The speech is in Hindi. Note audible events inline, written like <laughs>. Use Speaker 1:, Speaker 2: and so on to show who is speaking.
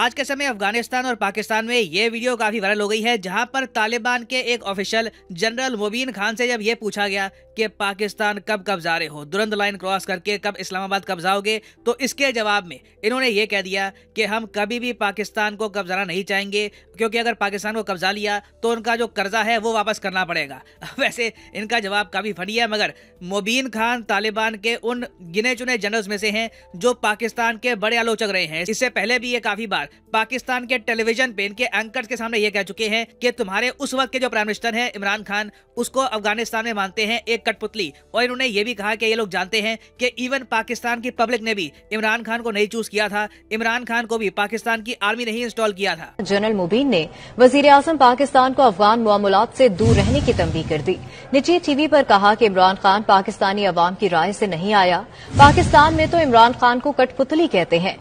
Speaker 1: आज के समय अफगानिस्तान और पाकिस्तान में ये वीडियो काफी वायरल हो गई है जहां पर तालिबान के एक ऑफिशियल जनरल मुबीन खान से जब ये पूछा गया कि पाकिस्तान कब कब्जा रहे हो दुरंत लाइन क्रॉस करके कब इस्लामाबाद कब्जाओगे तो इसके जवाब में इन्होंने ये कह दिया कि हम कभी भी पाकिस्तान को कब्जाना नहीं चाहेंगे क्योंकि अगर पाकिस्तान को कब्जा लिया तो उनका जो कर्जा है वो वापस करना पड़ेगा <laughs> वैसे इनका जवाब काफ़ी फनी है मगर मुबीन खान तालिबान के उन गिने चुने जनरल्स में से हैं जो पाकिस्तान के बड़े आलोचक रहे हैं इससे पहले भी ये काफ़ी बार पाकिस्तान के टेलीविजन पे इनके एंकर के सामने ये कह चुके हैं कि तुम्हारे उस वक्त के जो प्राइम मिनिस्टर है इमरान खान उसको अफगानिस्तान में मानते हैं एक कठपुतली और इन्होंने ये भी कहा कि ये लोग जानते हैं कि इवन पाकिस्तान की पब्लिक ने भी इमरान खान को नहीं चूज किया था इमरान खान को भी पाकिस्तान की आर्मी नहीं इंस्टॉल किया था
Speaker 2: जनरल मुबीन ने वजीर आजम पाकिस्तान को अफगान मामला से दूर रहने की तंबी कर दी निजी टीवी पर कहा कि इमरान खान पाकिस्तानी अवाम की राय से नहीं आया पाकिस्तान में तो इमरान खान को कठपुतली कहते हैं